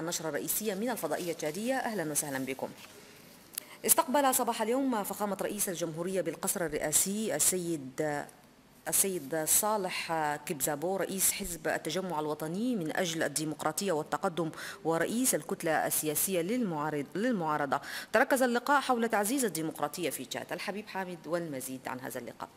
النشرة الرئيسية من الفضائية التشادية أهلا وسهلا بكم استقبل صباح اليوم فخامة رئيس الجمهورية بالقصر الرئاسي السيد السيد صالح كبزابو رئيس حزب التجمع الوطني من أجل الديمقراطية والتقدم ورئيس الكتلة السياسية للمعارض للمعارضة تركز اللقاء حول تعزيز الديمقراطية في تشاد الحبيب حامد والمزيد عن هذا اللقاء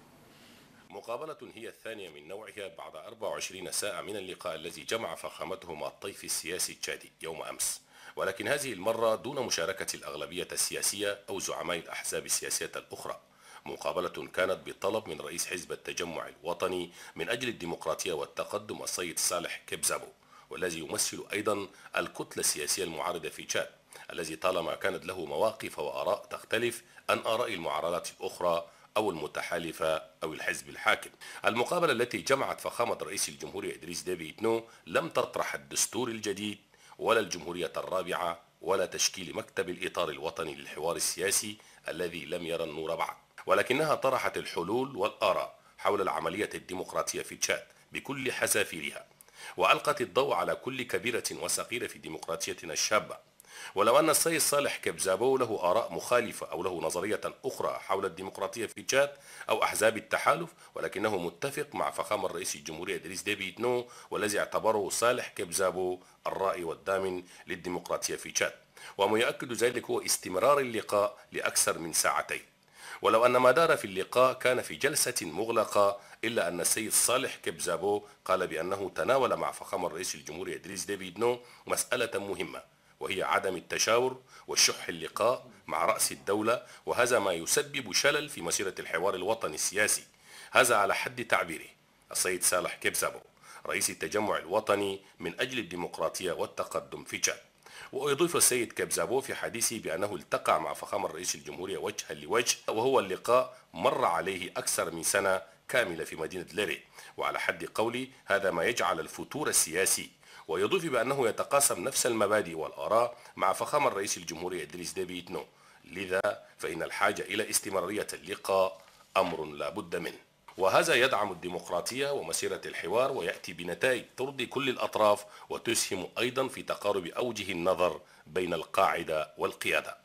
مقابلة هي الثانية من نوعها بعد 24 ساعة من اللقاء الذي جمع فخامتهما الطيف السياسي التشادي يوم أمس ولكن هذه المرة دون مشاركة الأغلبية السياسية أو زعماء الأحزاب السياسية الأخرى مقابلة كانت بطلب من رئيس حزب التجمع الوطني من أجل الديمقراطية والتقدم السيد صالح كبزابو والذي يمثل أيضا الكتلة السياسية المعارضة في تشاد الذي طالما كانت له مواقف وآراء تختلف عن آراء المعارضات الأخرى أو المتحالفة أو الحزب الحاكم المقابلة التي جمعت فخامة رئيس الجمهورية إدريس ديفي إتنو لم تطرح الدستور الجديد ولا الجمهورية الرابعة ولا تشكيل مكتب الإطار الوطني للحوار السياسي الذي لم يرى النور بعد ولكنها طرحت الحلول والآراء حول العملية الديمقراطية في تشاد بكل حذافيرها وألقت الضوء على كل كبيرة وصغيرة في ديمقراطيتنا الشابة ولو أن السيد صالح كبزابو له آراء مخالفة أو له نظرية أخرى حول الديمقراطية في تشاد أو أحزاب التحالف ولكنه متفق مع فخامة الرئيس الجمهورية إدريس ديفيد نو والذي اعتبره صالح كبزابو الرأي والدامن للديمقراطية في تشاد وما يؤكد ذلك هو استمرار اللقاء لأكثر من ساعتين ولو أن ما دار في اللقاء كان في جلسة مغلقة إلا أن السيد صالح كبزابو قال بأنه تناول مع فخامة الرئيس الجمهوري إدريس ديفيد نو مسألة مهمة وهي عدم التشاور وشح اللقاء مع رأس الدولة وهذا ما يسبب شلل في مسيرة الحوار الوطني السياسي هذا على حد تعبيره السيد صالح كيبزابو رئيس التجمع الوطني من أجل الديمقراطية والتقدم في تشاد ويضيف السيد كبزابو في حديثه بأنه التقى مع فخامة رئيس الجمهورية وجها لوجه وهو اللقاء مر عليه أكثر من سنة كاملة في مدينة ليري وعلى حد قولي هذا ما يجعل الفتور السياسي ويضيف بأنه يتقاسم نفس المبادئ والآراء مع فخامة الرئيس الجمهورية إدريس ديبي إتنو لذا فإن الحاجة إلى استمرارية اللقاء أمر لا بد منه وهذا يدعم الديمقراطية ومسيرة الحوار ويأتي بنتائج ترضي كل الأطراف وتسهم أيضا في تقارب أوجه النظر بين القاعدة والقيادة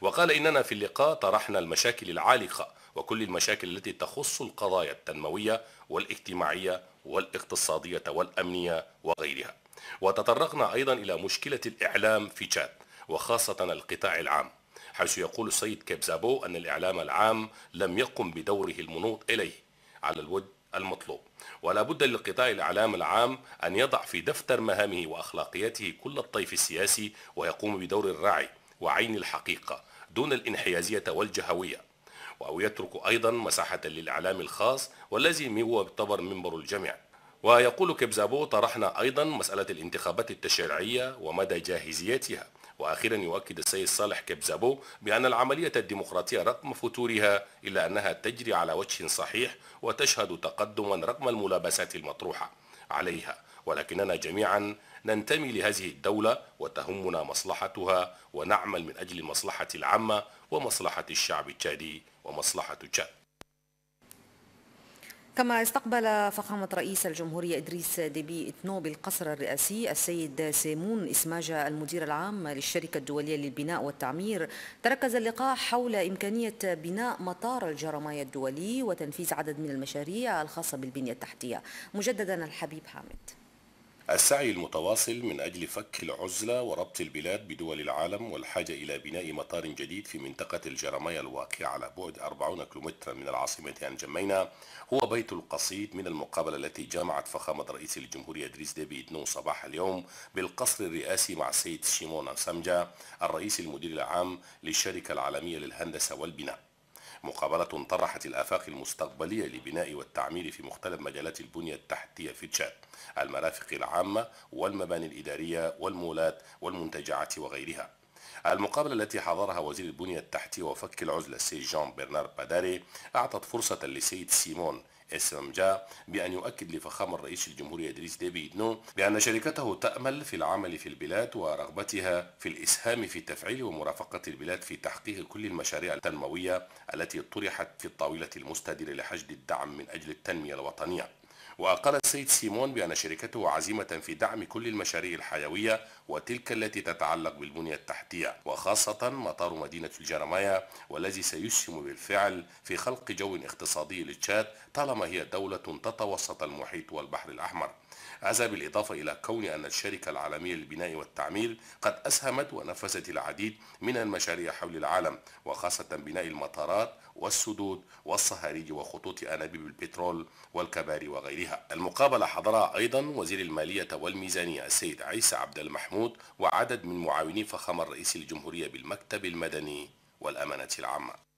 وقال إننا في اللقاء طرحنا المشاكل العالقة وكل المشاكل التي تخص القضايا التنموية والاجتماعية والاقتصادية والأمنية وغيرها وتطرقنا أيضا إلى مشكلة الإعلام في تشاد وخاصة القطاع العام حيث يقول السيد كيبزابو أن الإعلام العام لم يقم بدوره المنوط إليه على الوجه المطلوب ولا بد للقطاع الإعلام العام أن يضع في دفتر مهامه وأخلاقياته كل الطيف السياسي ويقوم بدور الراعي وعين الحقيقة دون الانحيازية والجهوية أو يترك أيضا مساحة للإعلام الخاص والذي هو يعتبر منبر الجميع ويقول كبزابو طرحنا أيضا مسألة الانتخابات التشريعية ومدى جاهزيتها وأخيرا يؤكد السيد صالح كبزابو بأن العملية الديمقراطية رغم فتورها إلا أنها تجري على وجه صحيح وتشهد تقدما رغم الملابسات المطروحة عليها ولكننا جميعا ننتمي لهذه الدولة وتهمنا مصلحتها ونعمل من أجل المصلحة العامة ومصلحة الشعب التشادي ومصلحة تشاد كما استقبل فخامة رئيس الجمهورية إدريس ديبي إتنو بالقصر الرئاسي السيد سيمون إسماجة المدير العام للشركة الدولية للبناء والتعمير تركز اللقاء حول إمكانية بناء مطار الجرماية الدولي وتنفيذ عدد من المشاريع الخاصة بالبنية التحتية مجددا الحبيب حامد السعي المتواصل من أجل فك العزلة وربط البلاد بدول العالم والحاجة إلى بناء مطار جديد في منطقة الجرمية الواقعة على بعد 40 كيلومترا من العاصمة أنجمينا هو بيت القصيد من المقابلة التي جمعت فخامة رئيس الجمهورية إدريس ديبي إدنو صباح اليوم بالقصر الرئاسي مع السيد شيمون سامجا الرئيس المدير العام للشركة العالمية للهندسة والبناء مقابلة طرحت الآفاق المستقبلية لبناء والتعمير في مختلف مجالات البنية التحتية في تشاد المرافق العامة والمباني الإدارية والمولات والمنتجعات وغيرها المقابلة التي حضرها وزير البنية التحتية وفك العزلة سي جان برنار باداري أعطت فرصة لسيد سيمون استنجا بأن يؤكد لفخامة الرئيس الجمهوري إدريس ديبي إدنو بأن شركته تأمل في العمل في البلاد ورغبتها في الإسهام في تفعيل ومرافقة البلاد في تحقيق كل المشاريع التنموية التي طرحت في الطاولة المستديرة لحشد الدعم من أجل التنمية الوطنية وأقر السيد سيمون بأن شركته عزيمة في دعم كل المشاريع الحيوية وتلك التي تتعلق بالبنية التحتية وخاصة مطار مدينة الجرماية والذي سيسهم بالفعل في خلق جو اقتصادي لتشاد طالما هي دولة تتوسط المحيط والبحر الأحمر هذا بالإضافة إلى كون أن الشركة العالمية للبناء والتعمير قد أسهمت ونفذت العديد من المشاريع حول العالم وخاصة بناء المطارات والسدود والصهاريج وخطوط أنابيب البترول والكباري وغيرها المقابلة حضرها أيضا وزير المالية والميزانية السيد عيسى عبد المحمود وعدد من معاوني فخامة الرئيس الجمهورية بالمكتب المدني والأمانة العامة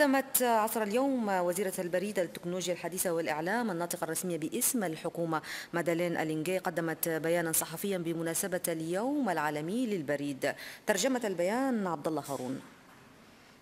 قدمت عصر اليوم وزيرة البريد التكنولوجيا الحديثة والإعلام الناطقة الرسمية باسم الحكومة مادالين ألينجي قدمت بيانا صحفيا بمناسبة اليوم العالمي للبريد ترجمة البيان عبد الله هارون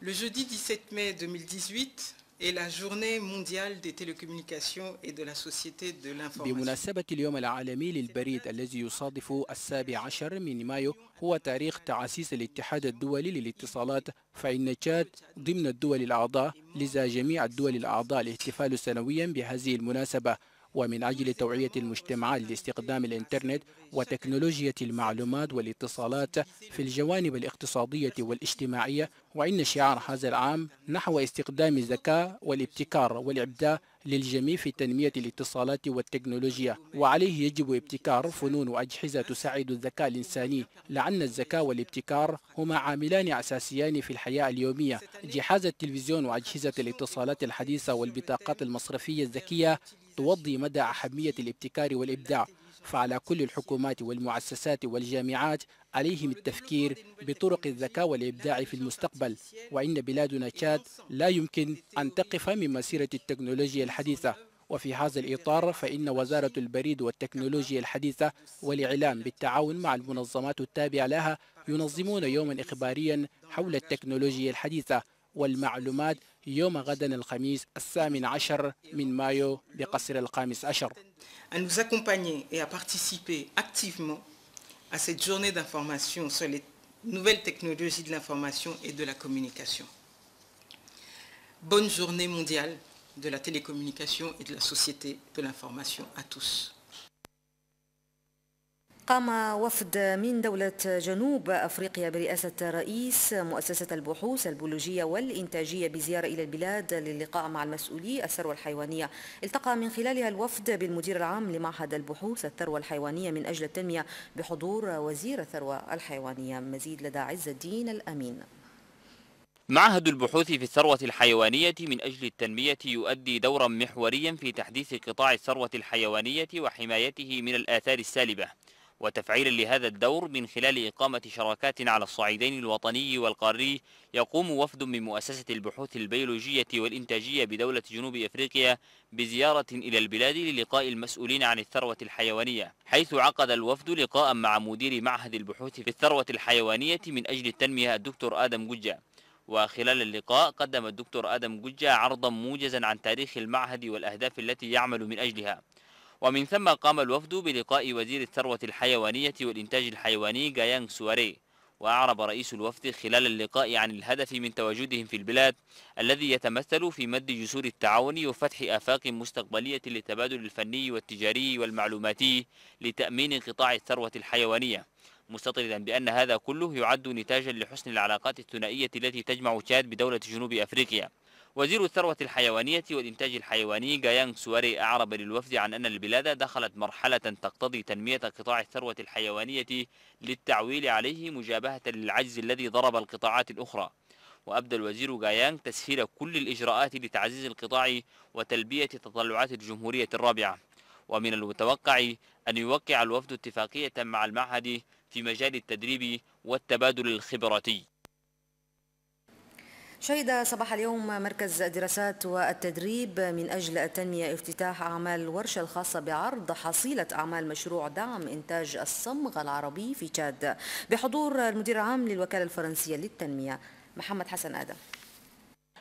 Le jeudi 17 mai 2018, et la journée mondiale des télécommunications et de la société de l'information. بمناسبة اليوم العالمي للبريد الذي يصادف السابع عشر من مايو هو تاريخ تعسيس الاتحاد الدولي للاتصالات فإن تشاد ضمن الدول الأعضاء لذا جميع الدول الأعضاء الاحتفال سنويا بهذه المناسبة ومن أجل توعية المجتمع لاستخدام الإنترنت وتكنولوجيا المعلومات والاتصالات في الجوانب الاقتصادية والاجتماعية وإن شعار هذا العام نحو استخدام الذكاء والابتكار والإبداع للجميع في تنمية الاتصالات والتكنولوجيا وعليه يجب ابتكار فنون وأجهزة تساعد الذكاء الإنساني لأن الذكاء والابتكار هما عاملان أساسيان في الحياة اليومية جهاز التلفزيون وأجهزة الاتصالات الحديثة والبطاقات المصرفية الذكية توضي مدى أهمية الابتكار والإبداع فعلى كل الحكومات والمؤسسات والجامعات عليهم التفكير بطرق الذكاء والإبداع في المستقبل وإن بلادنا تشاد لا يمكن أن تقف من مسيرة التكنولوجيا الحديثة وفي هذا الإطار فإن وزارة البريد والتكنولوجيا الحديثة والإعلام بالتعاون مع المنظمات التابعة لها ينظمون يوما إخباريا حول التكنولوجيا الحديثة والمعلومات à nous accompagner et à participer activement à cette journée d'information sur les nouvelles technologies de l'information et de la communication. Bonne journée mondiale de la télécommunication et de la société de l'information à tous. قام وفد من دولة جنوب أفريقيا برئاسة رئيس مؤسسة البحوث البيولوجية والإنتاجية بزيارة إلى البلاد للقاء مع المسؤولي الثروة الحيوانية التقى من خلالها الوفد بالمدير العام لمعهد البحوث الثروة الحيوانية من أجل التنمية بحضور وزير الثروة الحيوانية مزيد لدى عز الدين الأمين معهد البحوث في الثروة الحيوانية من أجل التنمية يؤدي دورا محوريا في تحديث قطاع الثروة الحيوانية وحمايته من الآثار السالبة وتفعيلا لهذا الدور من خلال إقامة شراكات على الصعيدين الوطني والقاري يقوم وفد من مؤسسة البحوث البيولوجية والإنتاجية بدولة جنوب أفريقيا بزيارة إلى البلاد للقاء المسؤولين عن الثروة الحيوانية حيث عقد الوفد لقاء مع مدير معهد البحوث في الثروة الحيوانية من أجل التنمية الدكتور آدم جوجا وخلال اللقاء قدم الدكتور آدم جوجا عرضا موجزا عن تاريخ المعهد والأهداف التي يعمل من أجلها ومن ثم قام الوفد بلقاء وزير الثروة الحيوانية والإنتاج الحيواني جايانغ سواري وأعرب رئيس الوفد خلال اللقاء عن الهدف من تواجدهم في البلاد الذي يتمثل في مد جسور التعاون وفتح آفاق مستقبلية للتبادل الفني والتجاري والمعلوماتي لتأمين قطاع الثروة الحيوانية مستطردا بأن هذا كله يعد نتاجا لحسن العلاقات الثنائية التي تجمع تشاد بدولة جنوب أفريقيا وزير الثروة الحيوانية والإنتاج الحيواني جايانغ سواري أعرب للوفد عن أن البلاد دخلت مرحلة تقتضي تنمية قطاع الثروة الحيوانية للتعويل عليه مجابهة للعجز الذي ضرب القطاعات الأخرى وأبدى الوزير جايانغ تسهيل كل الإجراءات لتعزيز القطاع وتلبية تطلعات الجمهورية الرابعة ومن المتوقع أن يوقع الوفد اتفاقية مع المعهد في مجال التدريب والتبادل الخبراتي شهد صباح اليوم مركز الدراسات والتدريب من أجل التنمية افتتاح أعمال الورشة الخاصة بعرض حصيلة أعمال مشروع دعم إنتاج الصمغ العربي في تشاد بحضور المدير العام للوكالة الفرنسية للتنمية محمد حسن آدم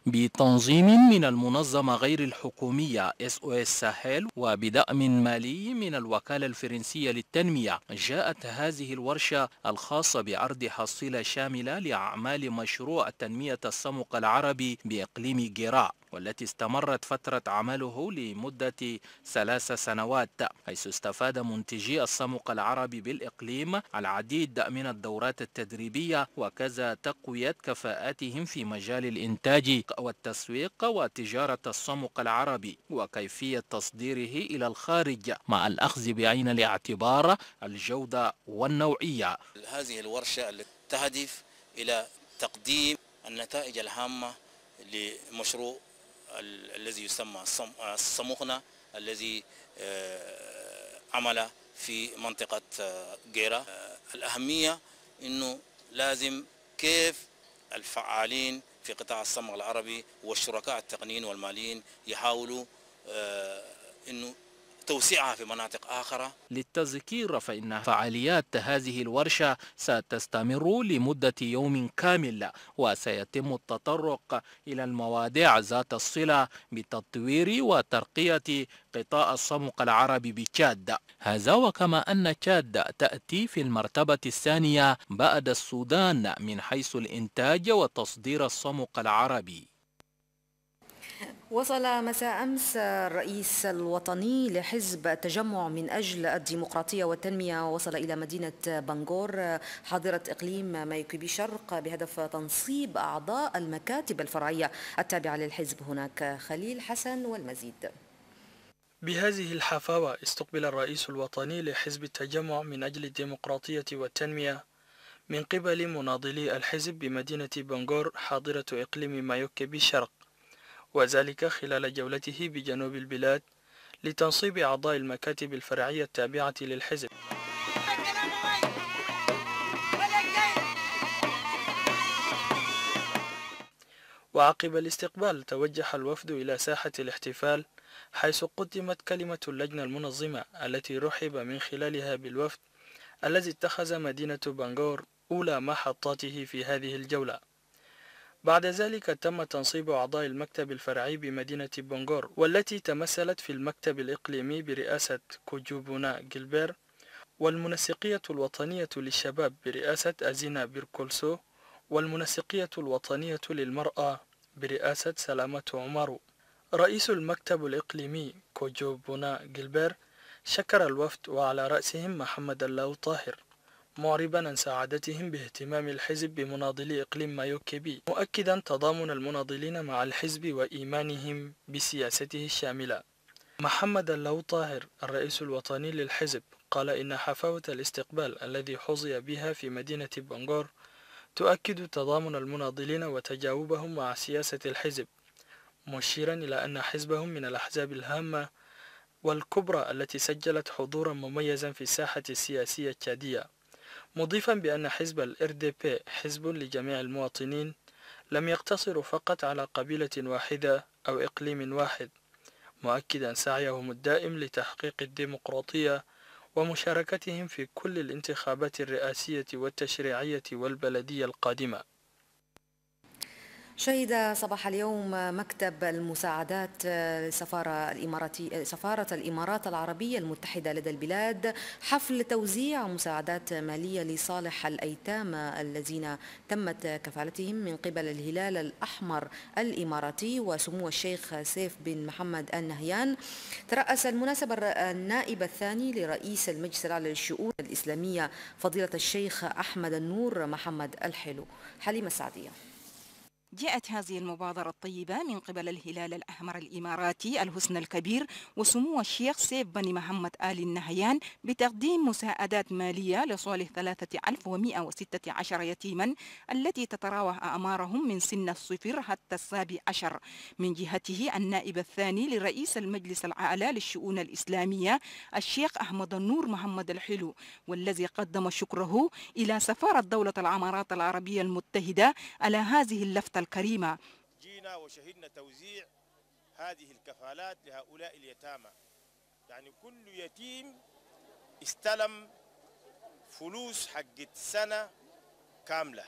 بتنظيم من المنظمة غير الحكومية SOS ساحل وبدعم مالي من الوكالة الفرنسية للتنمية جاءت هذه الورشة الخاصة بعرض حصيلة شاملة لأعمال مشروع تنمية السمك العربي بإقليم جراء والتي استمرت فترة عمله لمدة ثلاث سنوات حيث استفاد منتجي الصمق العربي بالإقليم العديد من الدورات التدريبية وكذا تقوية كفاءاتهم في مجال الإنتاج والتسويق وتجارة الصمق العربي وكيفية تصديره إلى الخارج مع الأخذ بعين الاعتبار الجودة والنوعية هذه الورشة التي تهدف إلى تقديم النتائج الهامة لمشروع الذي يسمى الصمغنة آه، الذي آه، عمل في منطقة آه، جيرة الأهمية أنه لازم كيف الفعالين في قطاع الصمغ العربي والشركاء التقنيين والماليين يحاولوا أنه توسيعها في مناطق آخرى للتذكير فإن فعاليات هذه الورشة ستستمر لمدة يوم كامل وسيتم التطرق إلى المواضيع ذات الصلة بتطوير وترقية قطاع الصمق العربي بتشاد هذا وكما أن تشاد تأتي في المرتبة الثانية بعد السودان من حيث الإنتاج وتصدير الصمق العربي وصل مساء أمس الرئيس الوطني لحزب التجمع من أجل الديمقراطية والتنمية وصل إلى مدينة بنغور حاضرة إقليم مايكوبي شرق بهدف تنصيب أعضاء المكاتب الفرعية التابعة للحزب هناك خليل حسن والمزيد بهذه الحفاوة استقبل الرئيس الوطني لحزب التجمع من أجل الديمقراطية والتنمية من قبل مناضلي الحزب بمدينة بنغور حاضرة إقليم مايوكي بشرق وذلك خلال جولته بجنوب البلاد لتنصيب أعضاء المكاتب الفرعية التابعة للحزب وعقب الاستقبال توجه الوفد إلى ساحة الاحتفال حيث قدمت كلمة اللجنة المنظمة التي رحب من خلالها بالوفد الذي اتخذ مدينة بنغور أولى محطاته في هذه الجولة بعد ذلك تم تنصيب أعضاء المكتب الفرعي بمدينة بونغور والتي تمثلت في المكتب الإقليمي برئاسة كوجوبونا جيلبير والمنسقية الوطنية للشباب برئاسة أزينا بيركولسو والمنسقية الوطنية للمرأة برئاسة سلامة عمرو رئيس المكتب الإقليمي كوجوبونا جيلبير شكر الوفد وعلى رأسهم محمد الله طاهر معربا عن سعادتهم باهتمام الحزب بمناضلي إقليم مايوكيبي مؤكدا تضامن المناضلين مع الحزب وإيمانهم بسياسته الشاملة محمد اللو طاهر الرئيس الوطني للحزب قال إن حفاوة الاستقبال الذي حظي بها في مدينة بنغور تؤكد تضامن المناضلين وتجاوبهم مع سياسة الحزب مشيرا إلى أن حزبهم من الأحزاب الهامة والكبرى التي سجلت حضورا مميزا في الساحة السياسية التشادية مضيفا بأن حزب RDP حزب لجميع المواطنين لم يقتصر فقط على قبيلة واحدة أو إقليم واحد مؤكدا سعيهم الدائم لتحقيق الديمقراطية ومشاركتهم في كل الانتخابات الرئاسية والتشريعية والبلدية القادمة شهد صباح اليوم مكتب المساعدات آه، سفارة الإماراتي آه، سفارة الإمارات العربية المتحدة لدى البلاد حفل توزيع مساعدات مالية لصالح الأيتام الذين تمت كفالتهم من قبل الهلال الأحمر الإماراتي وسمو الشيخ سيف بن محمد النهيان ترأس المناسبة النائب الثاني لرئيس المجلس الأعلى للشؤون الإسلامية فضيلة الشيخ أحمد النور محمد الحلو حليمة السعدية جاءت هذه المبادرة الطيبة من قبل الهلال الأحمر الإماراتي الحسن الكبير وسمو الشيخ سيف بن محمد آل النهيان بتقديم مساعدات مالية لصالح 3116 يتيما التي تتراوح أعمارهم من سن الصفر حتى السابع عشر من جهته النائب الثاني لرئيس المجلس الأعلى للشؤون الإسلامية الشيخ أحمد النور محمد الحلو والذي قدم شكره إلى سفارة دولة العمارات العربية المتحدة على هذه اللفتة الكريمة جينا وشهدنا توزيع هذه الكفالات لهؤلاء اليتامى يعني كل يتيم استلم فلوس حقت سنة كاملة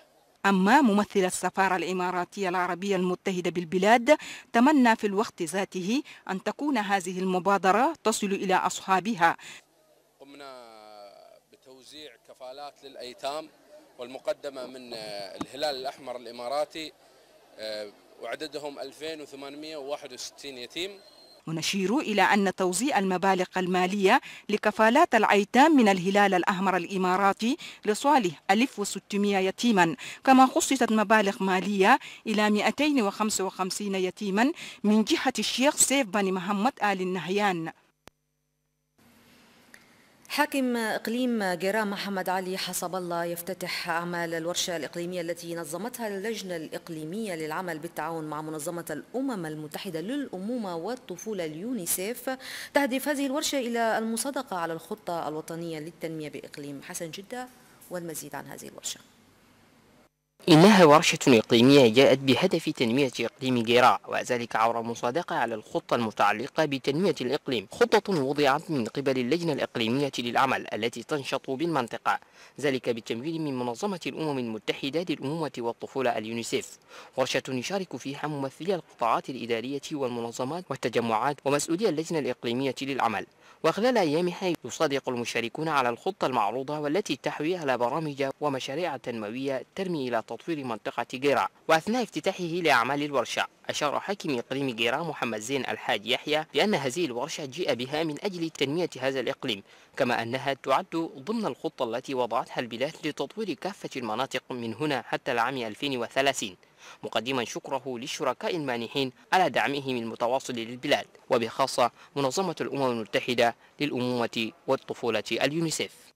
أما ممثل السفارة الإماراتية العربية المتحدة بالبلاد تمنى في الوقت ذاته أن تكون هذه المبادرة تصل إلى أصحابها قمنا بتوزيع كفالات للأيتام والمقدمة من الهلال الأحمر الإماراتي آه، وعددهم 2861 يتيم ونشير إلى أن توزيع المبالغ المالية لكفالات الأيتام من الهلال الأحمر الإماراتي لصالح 1600 يتيما كما خصصت مبالغ مالية إلى 255 يتيما من جهة الشيخ سيف بن محمد آل النهيان حاكم إقليم جيران محمد علي حسب الله يفتتح أعمال الورشة الإقليمية التي نظمتها اللجنة الإقليمية للعمل بالتعاون مع منظمة الأمم المتحدة للأمومة والطفولة اليونيسيف تهدف هذه الورشة إلى المصادقة على الخطة الوطنية للتنمية بإقليم حسن جدة والمزيد عن هذه الورشه إنها ورشة إقليمية جاءت بهدف تنمية إقليم جيراع وذلك عبر مصادقة على الخطة المتعلقة بتنمية الإقليم خطة وضعت من قبل اللجنة الإقليمية للعمل التي تنشط بالمنطقة ذلك بالتمويل من منظمة الأمم المتحدة للأمومة والطفولة اليونيسيف ورشة يشارك فيها ممثلي القطاعات الإدارية والمنظمات والتجمعات ومسؤولي اللجنة الإقليمية للعمل وخلال أيامها يصادق المشاركون على الخطة المعروضة والتي تحوي على برامج ومشاريع تنموية ترمي إلى وتطوير منطقة جيرا وأثناء افتتاحه لأعمال الورشة أشار حاكم إقليم جيرا محمد زين الحاج يحيى بأن هذه الورشة جيء بها من أجل تنمية هذا الإقليم كما أنها تعد ضمن الخطة التي وضعتها البلاد لتطوير كافة المناطق من هنا حتى العام 2030 مقدما شكره للشركاء المانحين على دعمهم المتواصل للبلاد وبخاصة منظمة الأمم المتحدة للأمومة والطفولة اليونيسيف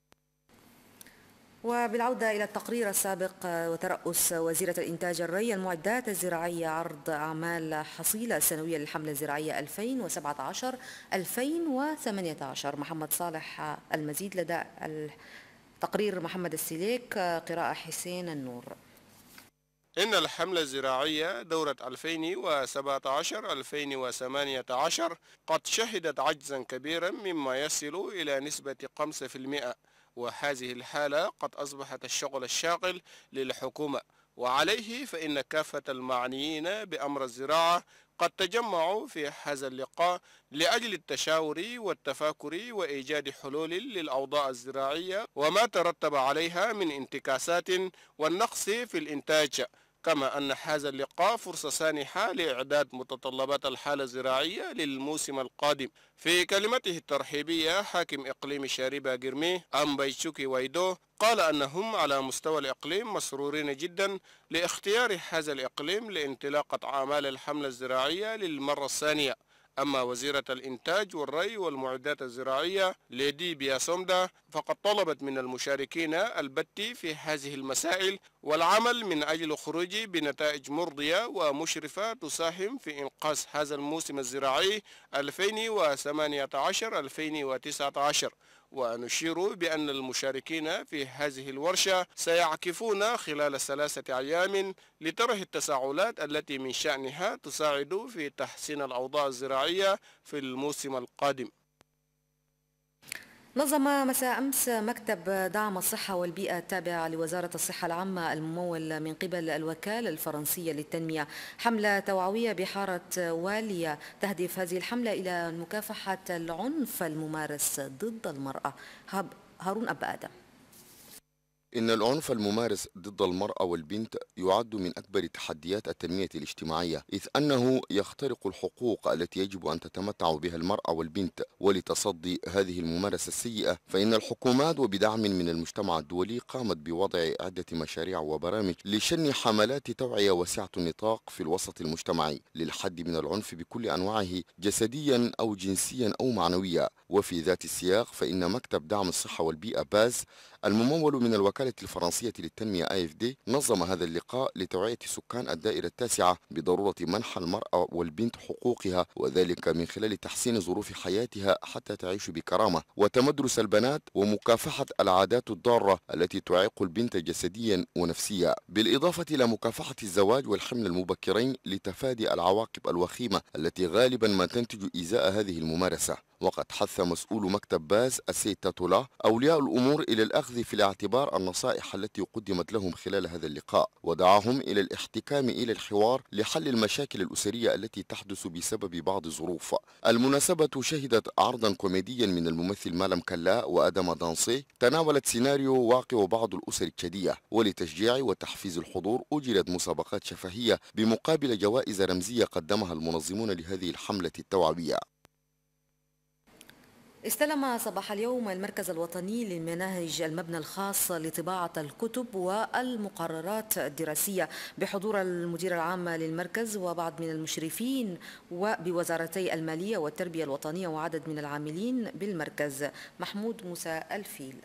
وبالعودة إلى التقرير السابق آه، وترأس وزيرة الإنتاج الري المعدات الزراعية عرض أعمال حصيلة السنوية للحملة الزراعية 2017-2018 محمد صالح المزيد لدى التقرير محمد السليك آه، قراءة حسين النور إن الحملة الزراعية دورة 2017-2018 قد شهدت عجزا كبيرا مما يصل إلى نسبة 5% وهذه الحالة قد أصبحت الشغل الشاغل للحكومة وعليه فإن كافة المعنيين بأمر الزراعة قد تجمعوا في هذا اللقاء لأجل التشاور والتفاكر وإيجاد حلول للأوضاع الزراعية وما ترتب عليها من انتكاسات والنقص في الإنتاج كما أن هذا اللقاء فرصة سانحة لإعداد متطلبات الحالة الزراعية للموسم القادم في كلمته الترحيبية حاكم إقليم شاربا جرمي بيتشوكي ويدو قال أنهم على مستوى الإقليم مسرورين جدا لاختيار هذا الإقليم لانطلاقة أعمال الحملة الزراعية للمرة الثانية أما وزيرة الإنتاج والري والمعدات الزراعية ليدي بياسومدا فقد طلبت من المشاركين البت في هذه المسائل والعمل من أجل الخروج بنتائج مرضية ومشرفة تساهم في إنقاذ هذا الموسم الزراعي 2018-2019 ونشير بأن المشاركين في هذه الورشة سيعكفون خلال ثلاثة أيام لطرح التساؤلات التي من شأنها تساعد في تحسين الأوضاع الزراعية في الموسم القادم نظم مساء أمس مكتب دعم الصحة والبيئة التابع لوزارة الصحة العامة الممول من قبل الوكالة الفرنسية للتنمية حملة توعوية بحارة والية تهدف هذه الحملة إلى مكافحة العنف الممارس ضد المرأة هارون أب آدم إن العنف الممارس ضد المرأة والبنت يعد من أكبر تحديات التنمية الاجتماعية إذ أنه يخترق الحقوق التي يجب أن تتمتع بها المرأة والبنت ولتصدي هذه الممارسة السيئة فإن الحكومات وبدعم من المجتمع الدولي قامت بوضع عدة مشاريع وبرامج لشن حملات توعية واسعة النطاق في الوسط المجتمعي للحد من العنف بكل أنواعه جسديا أو جنسيا أو معنويا وفي ذات السياق فإن مكتب دعم الصحة والبيئة باز الممول من الوكالة الفرنسية للتنمية AFD نظم هذا اللقاء لتوعية سكان الدائرة التاسعة بضرورة منح المرأة والبنت حقوقها وذلك من خلال تحسين ظروف حياتها حتى تعيش بكرامة وتمدرس البنات ومكافحة العادات الضارة التي تعيق البنت جسديا ونفسيا بالإضافة إلى مكافحة الزواج والحمل المبكرين لتفادي العواقب الوخيمة التي غالبا ما تنتج إزاء هذه الممارسة وقد حث مسؤول مكتب باز السيد تاتولا أولياء الأمور إلى الأخذ في الاعتبار النصائح التي قدمت لهم خلال هذا اللقاء ودعاهم إلى الاحتكام إلى الحوار لحل المشاكل الأسرية التي تحدث بسبب بعض الظروف المناسبة شهدت عرضا كوميديا من الممثل مالم كلا وأدم دانسي تناولت سيناريو واقع بعض الأسر الكدية ولتشجيع وتحفيز الحضور أجرت مسابقات شفهية بمقابل جوائز رمزية قدمها المنظمون لهذه الحملة التوعوية استلم صباح اليوم المركز الوطني للمناهج المبنى الخاص لطباعة الكتب والمقررات الدراسية بحضور المدير العام للمركز وبعض من المشرفين وبوزارتي المالية والتربية الوطنية وعدد من العاملين بالمركز محمود موسى الفيل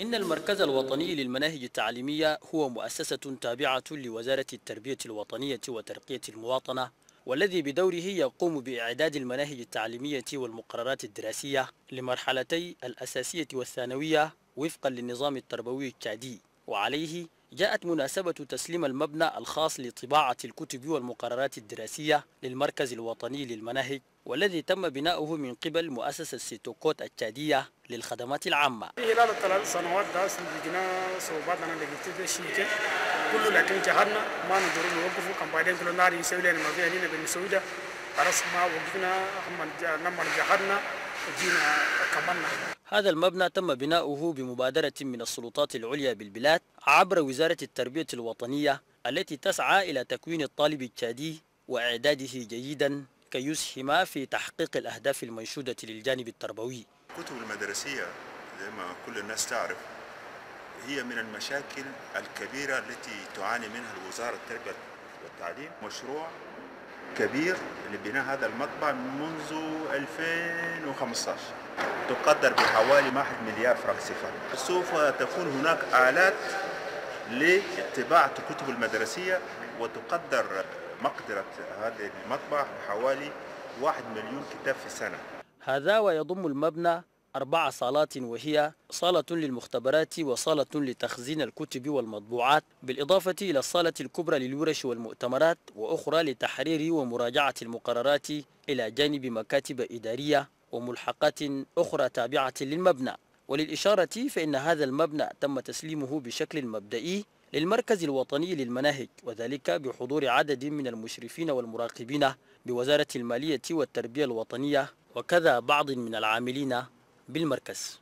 إن المركز الوطني للمناهج التعليمية هو مؤسسة تابعة لوزارة التربية الوطنية وترقية المواطنة والذي بدوره يقوم بإعداد المناهج التعليمية والمقررات الدراسية لمرحلتي الأساسية والثانوية وفقا للنظام التربوي التشادي وعليه جاءت مناسبة تسليم المبنى الخاص لطباعة الكتب والمقررات الدراسية للمركز الوطني للمناهج والذي تم بناؤه من قبل مؤسسة سيتوكوت التادية للخدمات العامة خلال الثلاث سنوات ده صوباتنا اللي جت في شيء كل لاتين جهارنا ما نقدر نوقفه كم بعدين كل نار يسوي لنا ما في علينا بنسويدا خلاص ما وقفنا نمر جهارنا جينا كمان هذا المبنى تم بناؤه بمبادرة من السلطات العليا بالبلاد عبر وزارة التربية الوطنية التي تسعى إلى تكوين الطالب التشادي وإعداده جيدا كي يسهم في تحقيق الأهداف المنشودة للجانب التربوي الكتب المدرسية زي ما كل الناس تعرف هي من المشاكل الكبيرة التي تعاني منها الوزارة التربية والتعليم مشروع كبير لبناء هذا المطبع منذ 2015 تقدر بحوالي 1 مليار فرنك سفر سوف تكون هناك آلات لطباعة الكتب المدرسية وتقدر مقدرة هذا المطبع بحوالي 1 مليون كتاب في السنة هذا ويضم المبنى أربع صالات وهي صالة للمختبرات وصالة لتخزين الكتب والمطبوعات بالإضافة إلى الصالة الكبرى للورش والمؤتمرات وأخرى لتحرير ومراجعة المقررات إلى جانب مكاتب إدارية وملحقات أخرى تابعة للمبنى وللإشارة فإن هذا المبنى تم تسليمه بشكل مبدئي للمركز الوطني للمناهج وذلك بحضور عدد من المشرفين والمراقبين بوزارة المالية والتربية الوطنية وكذا بعض من العاملين بالمركز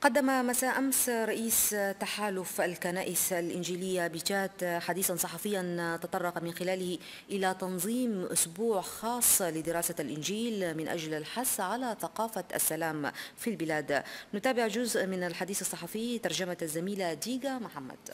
قدم مساء أمس رئيس تحالف الكنائس الإنجيلية بجات حديثا صحفيا تطرق من خلاله إلى تنظيم أسبوع خاص لدراسة الإنجيل من أجل الحث على ثقافة السلام في البلاد نتابع جزء من الحديث الصحفي ترجمة الزميلة ديغا محمد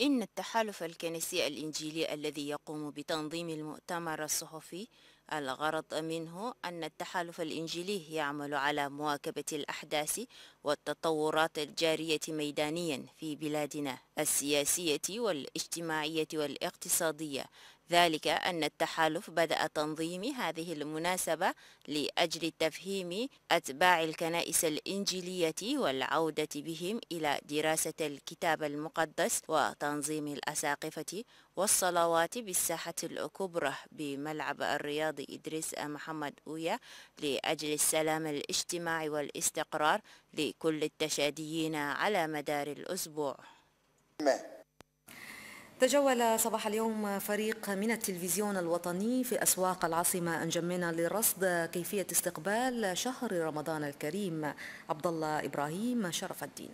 إن التحالف الكنسي الإنجيلي الذي يقوم بتنظيم المؤتمر الصحفي الغرض منه أن التحالف الإنجيلي يعمل على مواكبة الأحداث والتطورات الجارية ميدانيا في بلادنا السياسية والاجتماعية والاقتصادية ذلك أن التحالف بدأ تنظيم هذه المناسبة لأجل تفهيم أتباع الكنائس الإنجيلية والعودة بهم إلى دراسة الكتاب المقدس وتنظيم الأساقفة والصلوات بالساحة الكبرى بملعب الرياضي إدريس محمد أويا لأجل السلام الاجتماعي والاستقرار لكل التشاديين على مدار الأسبوع. تجول صباح اليوم فريق من التلفزيون الوطني في أسواق العاصمة أنجمينا لرصد كيفية استقبال شهر رمضان الكريم عبد الله إبراهيم شرف الدين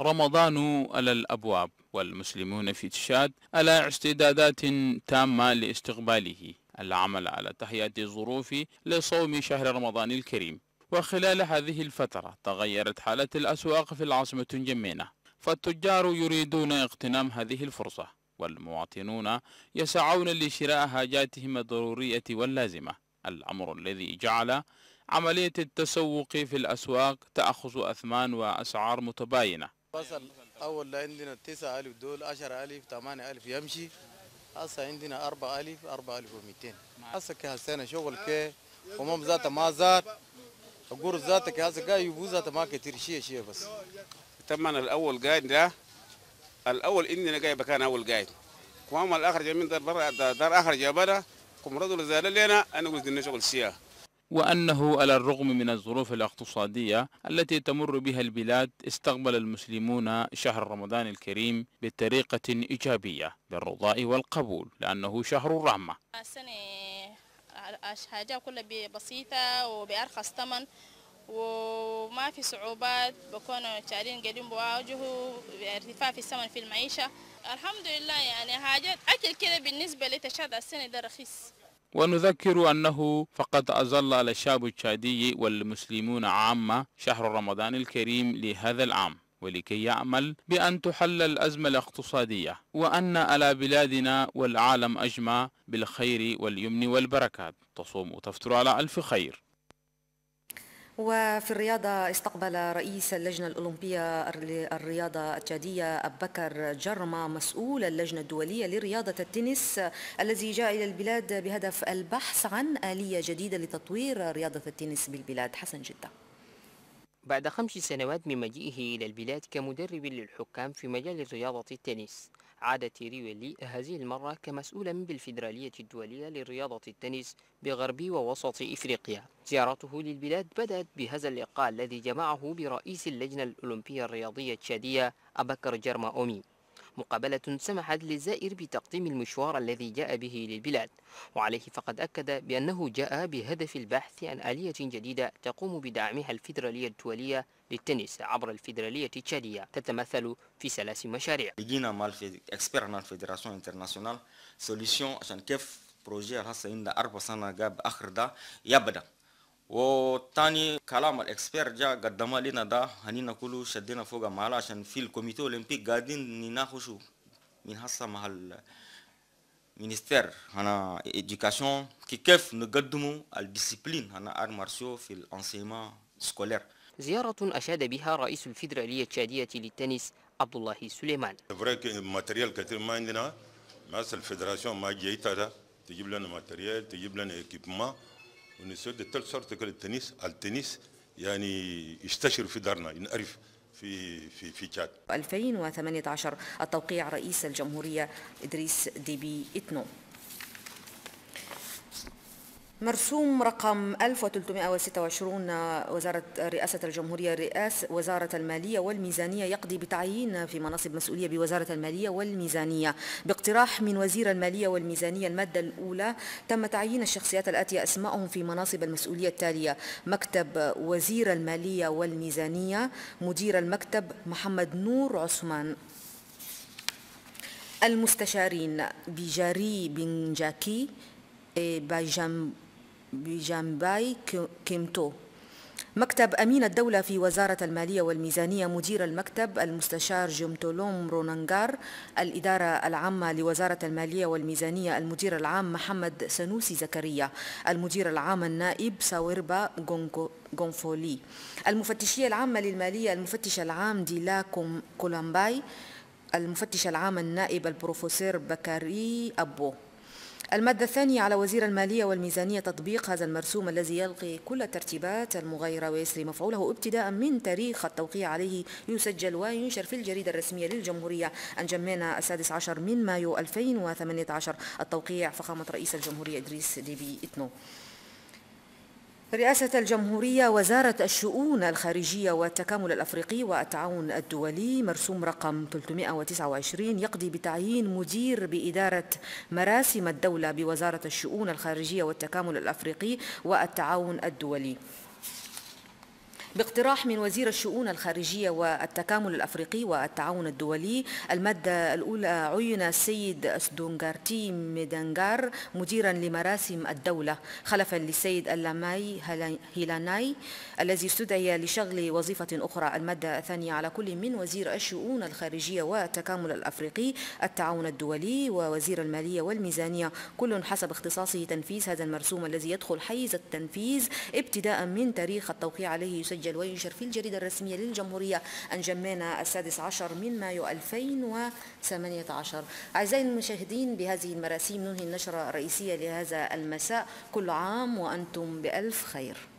رمضان على الأبواب والمسلمون في تشاد على استعدادات تامة لاستقباله العمل على تهيئة الظروف لصوم شهر رمضان الكريم وخلال هذه الفترة تغيرت حالة الأسواق في العاصمة أنجمينا فالتجار يريدون اغتنام هذه الفرصة والمواطنون يسعون لشراء حاجاتهم الضرورية واللازمة الأمر الذي جعل عملية التسوق في الأسواق تأخذ أثمان وأسعار متباينة فصل أول عندنا تسعة ألف دول ألف 10000 ألف يمشي هسه عندنا أربعة أربعة ألف ألف ومئتين هسه كهسه شغل كه ومم ذاته ما زاد القرص ذاته كهسه قايبو ذاته ما كتير شيء شيء بس تم انا الاول قاعد ده الاول اني انا جاي مكان اول قاعد وهم الاخر جاي من دار برا دار اخر جاي برا كم رضوا لزال لنا انا قلت انه شغل سياه وأنه على الرغم من الظروف الاقتصادية التي تمر بها البلاد استقبل المسلمون شهر رمضان الكريم بطريقة إيجابية بالرضاء والقبول لأنه شهر الرحمة السنة حاجة كلها بسيطة وبأرخص ثمن وما في صعوبات بكون شارين قاعدين بواجهه ارتفاع في الثمن في المعيشة الحمد لله يعني حاجات أكل كده بالنسبة لتشاد السنة ده رخيص ونذكر أنه فقد أظل الشعب الشادي والمسلمون عامة شهر رمضان الكريم لهذا العام ولكي يعمل بأن تحل الأزمة الاقتصادية وأن على بلادنا والعالم أجمع بالخير واليمن والبركات تصوم وتفطر على ألف خير وفي الرياضة استقبل رئيس اللجنة الأولمبية للرياضة التشادية أبو بكر جرمة مسؤول اللجنة الدولية لرياضة التنس الذي جاء إلى البلاد بهدف البحث عن آلية جديدة لتطوير رياضة التنس بالبلاد حسن جدا بعد خمس سنوات من مجيئه إلى البلاد كمدرب للحكام في مجال رياضة التنس عاد ويلي هذه المرة كمسؤولة من بالفيدرالية الدولية لرياضة التنس بغرب ووسط إفريقيا زيارته للبلاد بدأت بهذا اللقاء الذي جمعه برئيس اللجنة الأولمبية الرياضية التشادية أبكر جرما أومي مقابلة سمحت للزائر بتقديم المشوار الذي جاء به للبلاد وعليه فقد أكد بأنه جاء بهدف البحث عن آلية جديدة تقوم بدعمها الفيدرالية الدولية للتنس عبر الفيدرالية التشادية تتمثل في ثلاث مشاريع. جينا مع اكسبيرنا الفيدراسيون انترناسيونال سوليسيون عشان كيف بروجي هسه عندنا أربع سنة قبل آخر ده يبدأ وتاني كلام الاكسبير جا قدمها لنا دا هني كله شدينا فوق معاه عشان في الكوميتي الاولمبيك قاعدين نناقشوا من هسه مع المينستير هنا education كي كيف نقدموا الديسيبلين هنا ار مارسيو في الانسيما سكولير زيارة أشاد بها رئيس الفيدرالية التشادية للتنس عبد الله سليمان. فريق ماتريال كثير ما عندنا ناس الفيدراسيون ما جيت هذا تجيب لنا ماتريال تجيب لنا اكيبمون وان السود الثالث صار تقل التنس التنس يعني يستشر في دارنا ينعرف في في في تشاد 2018 التوقيع رئيس الجمهوريه ادريس ديبي اتنو مرسوم رقم 1326 آه، وزارة آه، رئاسة الجمهورية رئاس وزارة المالية والميزانية يقضي بتعيين في مناصب مسؤولية بوزارة المالية والميزانية باقتراح من وزير المالية والميزانية المادة الأولى تم تعيين الشخصيات الآتية أسمائهم في مناصب المسؤولية التالية مكتب وزير المالية والميزانية مدير المكتب محمد نور عثمان المستشارين بجاري بن جاكي إيه، بجانباي كيمتو مكتب أمين الدولة في وزارة المالية والميزانية مدير المكتب المستشار جمتولوم رونانغار الإدارة العامة لوزارة المالية والميزانية المدير العام محمد سنوسي زكريا المدير العام النائب ساوربا جونفولي المفتشية العامة للمالية المفتش العام ديلا كولامباي المفتش العام النائب البروفيسور بكاري أبو المادة الثانية على وزير المالية والميزانية تطبيق هذا المرسوم الذي يلقي كل الترتيبات المغايرة ويسري مفعوله ابتداء من تاريخ التوقيع عليه يسجل وينشر في الجريدة الرسمية للجمهورية جمعنا السادس عشر من مايو 2018 التوقيع فخامة رئيس الجمهورية إدريس ديبي إتنو رئاسة الجمهورية وزارة الشؤون الخارجية والتكامل الأفريقي والتعاون الدولي مرسوم رقم 329 يقضي بتعيين مدير بإدارة مراسم الدولة بوزارة الشؤون الخارجية والتكامل الأفريقي والتعاون الدولي باقتراح من وزير الشؤون الخارجية والتكامل الأفريقي والتعاون الدولي المادة الأولى عين السيد سدونغارتي ميدانغار مديرا لمراسم الدولة خلفا للسيد اللاماي هيلاناي الذي استدعي لشغل وظيفة أخرى المادة الثانية على كل من وزير الشؤون الخارجية والتكامل الأفريقي التعاون الدولي ووزير المالية والميزانية كل حسب اختصاصه تنفيذ هذا المرسوم الذي يدخل حيز التنفيذ ابتداء من تاريخ التوقيع عليه يسجل المسجل وينشر في الجريدة الرسمية للجمهورية أنجمنا السادس عشر من مايو 2018 أعزائي المشاهدين بهذه المراسيم ننهي النشرة الرئيسية لهذا المساء كل عام وأنتم بألف خير